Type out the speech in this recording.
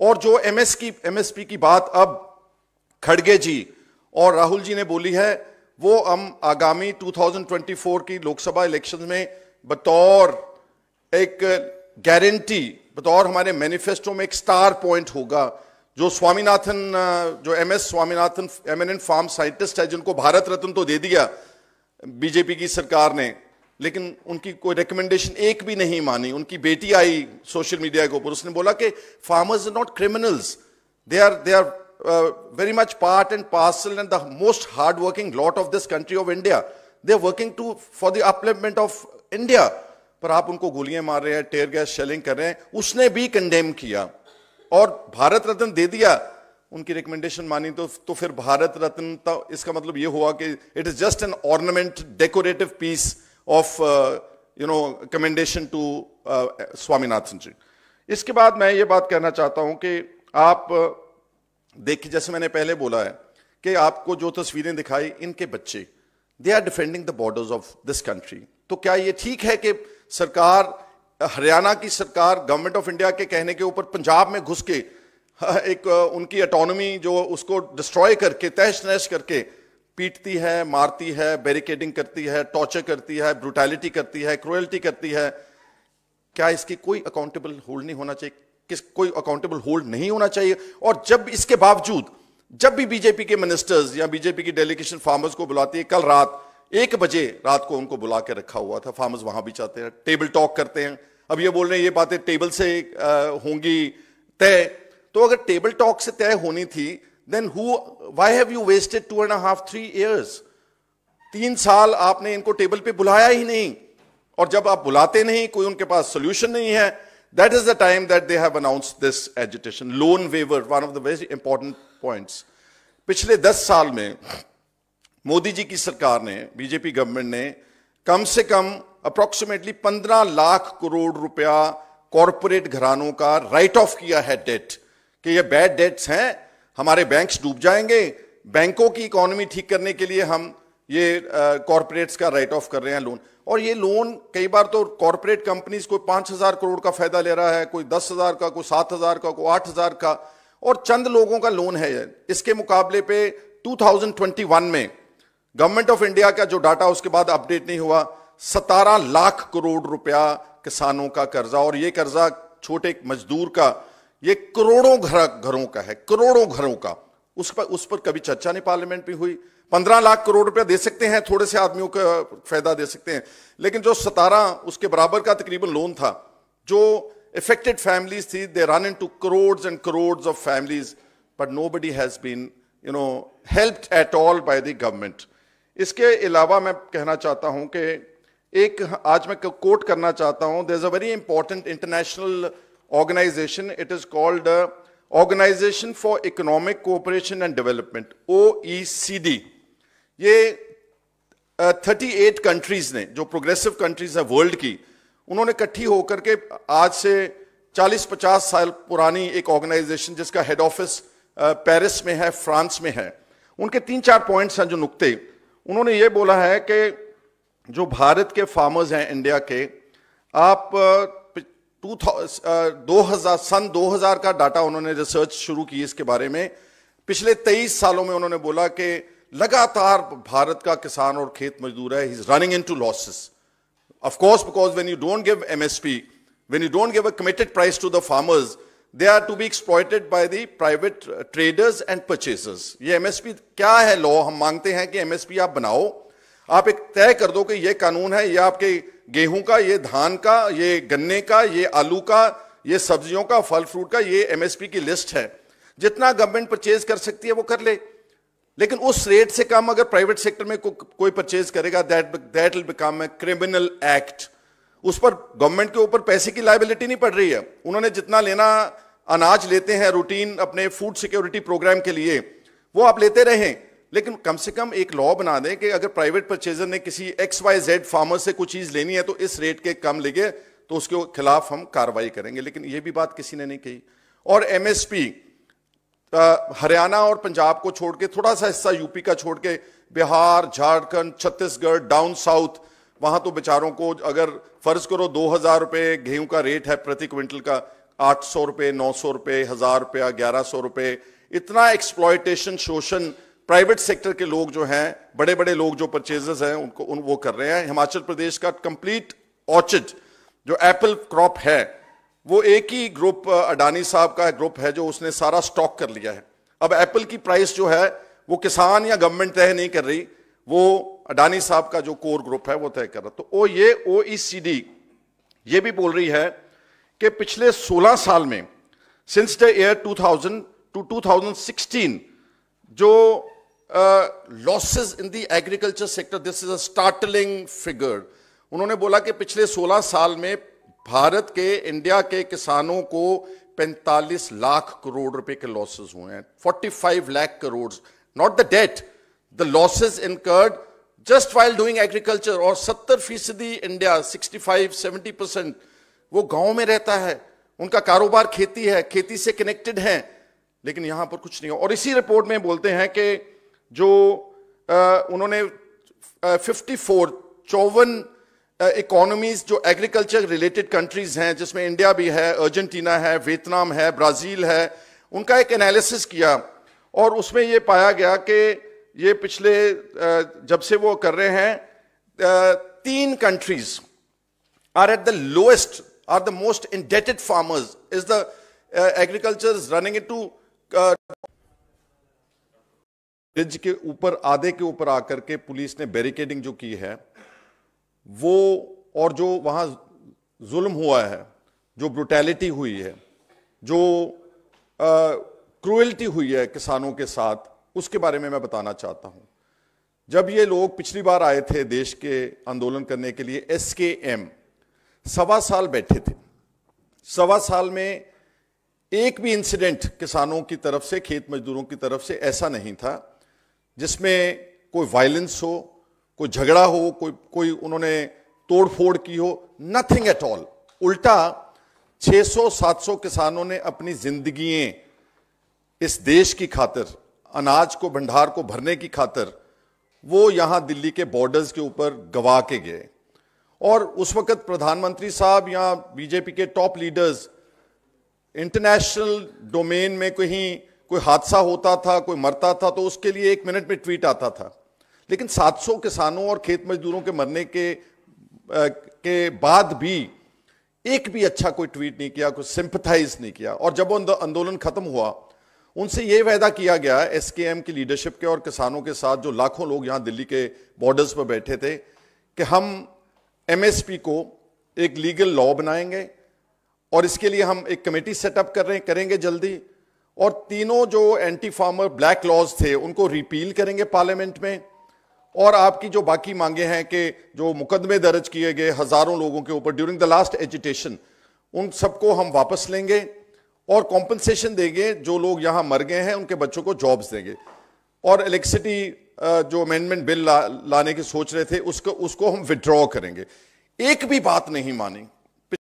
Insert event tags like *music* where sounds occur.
और जो एमएस की एमएसपी की बात अब खड़गे जी और राहुल जी ने बोली है वो हम आगामी 2024 की लोकसभा इलेक्शन में बतौर एक गारंटी बतौर हमारे मैनिफेस्टो में एक स्टार पॉइंट होगा जो स्वामीनाथन जो M S Swaminathan eminent farm scientist है जिनको भारत रत्न तो दे दिया बीजेपी की सरकार ने लेकिन उनकी कोई रिकमेंडेशन एक भी नहीं मानी उनकी बेटी आई सोशल मीडिया के ऊपर उसने बोला कि farmers are not criminals they are they are very much part and parcel and the most hard working lot of this country of India they are working to for the upliftment of India पर आप उनको गोलियां मार रहे हैं टेयर gas shelling कर रहे हैं उसने भी कंडेम किया और भारत रत्न दे दिया उनकी रिकमेंडेशन मानी तो तो फिर भारत रत्न तो इसका मतलब ये हुआ कि it is just an ornament decorative piece of you know commendation to Swaminathan ji इसके बाद मैं ये बात कहना चाहता हूं कि आप uh, देखिए जैसे मैंने पहले बोला है कि आपको जो तस्वीरें दिखाई इनके बच्चे they are defending the borders of this country तो क्या ये ठीक है कि सरकार हरियाणा की सरकार गवर्नमेंट ऑफ इंडिया के कहने के ऊपर पंजाब में घुस के *laughs* एक uh, उनकी अटोनमी जो उसको डिस्ट्रॉय करके तहश नहश करके पीटती है मारती है बैरिकेडिंग करती है टॉर्चर करती है ब्रुटैलिटी करती है क्रुएल्टी करती है क्या इसकी कोई अकाउंटेबल होल्ड नहीं होना चाहिए किस कोई अकाउंटेबल होल्ड नहीं होना चाहिए और जब इसके बावजूद जब भी बीजेपी के मिनिस्टर्स या बीजेपी की डेलीगेशन फार्मर्स को बुलाती है कल रात एक बजे रात को उनको बुला के रखा हुआ था फार्मर्स वहां भी जाते हैं टेबल टॉक करते हैं अब ये बोल रहे हैं ये बातें टेबल से होंगी तय तो अगर टेबल टॉक से तय होनी थी then who why have you wasted two and half three years तीन साल आपने इनको टेबल पे बुलाया ही नहीं और जब आप बुलाते नहीं कोई उनके पास सोल्यूशन नहीं है that is the time that they have announce this education loan waiver one of the very important points पिछले दस साल में मोदी जी की सरकार ने बीजेपी गवर्नमेंट ने कम से कम अप्रोक्सीमेटली पंद्रह लाख करोड़ रुपया कॉरपोरेट घरानों का राइट ऑफ किया है डेट कि ये बैड डेट्स हैं हमारे बैंक्स डूब जाएंगे बैंकों की इकोनॉमी ठीक करने के लिए हम ये कॉरपोरेट्स का राइट ऑफ कर रहे हैं लोन और ये लोन कई बार तो कॉरपोरेट कंपनीज कोई पाँच हज़ार करोड़ का फ़ायदा ले रहा है कोई दस हज़ार का कोई सात हज़ार का कोई आठ हज़ार का और चंद लोगों का लोन है इसके मुकाबले पे 2021 में गवर्नमेंट ऑफ इंडिया का जो डाटा उसके बाद अपडेट नहीं हुआ सतारह लाख करोड़ रुपया किसानों का कर्जा और ये कर्जा छोटे मजदूर का ये करोड़ों घर घरों का है करोड़ों घरों का उस पर उस पर कभी चर्चा नहीं पार्लियामेंट में हुई पंद्रह लाख करोड़ रुपया दे सकते हैं थोड़े से आदमियों का फायदा दे सकते हैं लेकिन जो सतारा उसके बराबर का तकरीबन लोन था जो इफेक्टेड थी they run into crore and crore of families but nobody has been you know helped at all by the government इसके अलावा मैं कहना चाहता हूं कि एक आज मैं कोट करना चाहता हूं there is a very important international organization. It is called uh, Organization for Economic Cooperation and Development, OECD. ये थर्टी एट कंट्रीज ने जो प्रोग्रेसिव कंट्रीज हैं वर्ल्ड की उन्होंने इकट्ठी होकर के आज से 40-50 साल पुरानी एक ऑर्गेनाइजेशन जिसका हेड ऑफिस पेरिस में है फ्रांस में है उनके तीन चार पॉइंट्स हैं जो नुक्ते उन्होंने ये बोला है कि जो भारत के फार्मर्स हैं इंडिया के आप uh, टू uh, दो हजार सन 2000 का डाटा उन्होंने रिसर्च शुरू की इसके बारे में पिछले 23 सालों में उन्होंने बोला कि लगातार भारत का किसान और खेत मजदूर है he is running into losses of course because when you don't give M S P when you don't give a committed price to the farmers they are to be exploited by the private traders and purchasers ये M S P क्या है law हम मांगते हैं कि M S P आप बनाओ आप एक तय कर दो कि यह कानून है यह आपके गेहूं का ये धान का ये गन्ने का ये आलू का ये सब्जियों का फल फ्रूट का ये एमएसपी की लिस्ट है जितना गवर्नमेंट परचेज कर सकती है वो कर ले लेकिन उस रेट से कम अगर प्राइवेट सेक्टर में को, कोई परचेज करेगा that that will become a criminal act उस पर गवर्नमेंट के ऊपर पैसे की लाइबिलिटी नहीं पड़ रही है उन्होंने जितना लेना अनाज लेते हैं रूटीन अपने फूड सिक्योरिटी प्रोग्राम के लिए वो आप लेते रहें लेकिन कम से कम एक लॉ बना दें कि अगर प्राइवेट परचेजर ने किसी एक्स वाई जेड फार्मर से कोई चीज़ लेनी है तो इस रेट के कम लेंगे तो उसके खिलाफ हम कार्रवाई करेंगे लेकिन यह भी बात किसी ने नहीं कही और एमएसपी हरियाणा और पंजाब को छोड़ के थोड़ा सा हिस्सा यूपी का छोड़ के बिहार झारखंड छत्तीसगढ़ डाउन साउथ वहां तो बेचारों को अगर फर्ज करो दो हजार रुपये गेहूं का रेट है प्रति क्विंटल का आठ सौ रुपये नौ सौ रुपये हजार रुपया ग्यारह सौ रुपये इतना एक्सप्लॉयटेशन शोषण प्राइवेट सेक्टर के लोग जो हैं बड़े बड़े लोग जो परचेज हैं उनको उन वो कर रहे हैं हिमाचल प्रदेश का कंप्लीट ऑर्चिड जो एप्पल क्रॉप है वो एक ही ग्रुप अडानी साहब का ग्रुप है जो उसने सारा स्टॉक कर लिया है अब एप्पल की प्राइस जो है वो किसान या गवर्नमेंट तय नहीं कर रही वो अडानी साहब का जो कोर ग्रुप है वो तय कर रहा तो ओ ये ओ e ये भी बोल रही है कि पिछले 16 साल में सिंस द ईयर 2000 टू 2016 जो losses uh, in in agriculture sector this is a startling figure उन्होंने बोला कि पिछले 16 साल में भारत के इंडिया के किसानों को 45 लाख करोड़ रुपए के लॉसेस हुए हैं 45 lakh crore not the date the losses incurred just while doing agriculture और 70 फीसदी इंडिया 65 70 परसेंट वो गांव में रहता है उनका कारोबार खेती है खेती से कनेक्टेड है लेकिन यहां पर कुछ नहीं हो और इसी रिपोर्ट में बोलते हैं कि जो आ, उन्होंने फिफ्टी फोर चौवन इकोनॉमीज जो एग्रीकल्चर रिलेटेड कंट्रीज हैं जिसमें इंडिया भी है अर्जेंटीना है वियतनाम है ब्राज़ील है उनका एक एनालिसिस किया और उसमें ये पाया गया कि ये पिछले जब से वो कर रहे हैं तीन countries are at the lowest are the most indebted farmers is the agriculture running to bridge के ऊपर आधे के ऊपर आकर के पुलिस ने बैरिकेडिंग जो की है वो और जो वहाँ जुल्म हुआ है जो ब्रुटैलिटी हुई है जो क्रुएल्टी हुई है किसानों के साथ उसके बारे में मैं बताना चाहता हूँ जब ये लोग पिछली बार आए थे देश के आंदोलन करने के लिए एस के एम सवा साल बैठे थे सवा साल में एक भी इंसिडेंट किसानों की तरफ से खेत मजदूरों की तरफ से ऐसा नहीं था जिसमें कोई वायलेंस हो कोई झगड़ा हो कोई कोई उन्होंने तोड़फोड़ की हो नथिंग एट ऑल उल्टा 600-700 किसानों ने अपनी जिंदगी इस देश की खातिर अनाज को भंडार को भरने की खातिर वो यहाँ दिल्ली के बॉर्डर्स के ऊपर गवा के गए और उस वक्त प्रधानमंत्री साहब या बीजेपी के टॉप लीडर्स इंटरनेशनल डोमेन में कहीं कोई हादसा होता था कोई मरता था तो उसके लिए एक मिनट में ट्वीट आता था लेकिन 700 किसानों और खेत मजदूरों के मरने के आ, के बाद भी एक भी अच्छा कोई ट्वीट नहीं किया कोई सिंपथाइज नहीं किया और जब वो आंदोलन खत्म हुआ उनसे ये वायदा किया गया एस की लीडरशिप के और किसानों के साथ जो लाखों लोग यहाँ दिल्ली के बॉर्डर्स पर बैठे थे कि हम पी को एक लीगल लॉ बनाएंगे और इसके लिए हम एक कमेटी सेटअप कर रहे करेंगे जल्दी और तीनों जो एंटी फार्मर ब्लैक लॉज थे उनको रिपील करेंगे पार्लियामेंट में और आपकी जो बाकी मांगे हैं कि जो मुकदमे दर्ज किए गए हजारों लोगों के ऊपर ड्यूरिंग द लास्ट एजुटेशन उन सबको हम वापस लेंगे और कॉम्पनसेशन देंगे जो लोग यहाँ मर गए हैं उनके बच्चों को जॉब्स देंगे और इलेक्ट्रिसिटी जो अमेंडमेंट बिल ला, लाने की सोच रहे थे उसको उसको हम विड्रॉ करेंगे एक भी बात नहीं मानी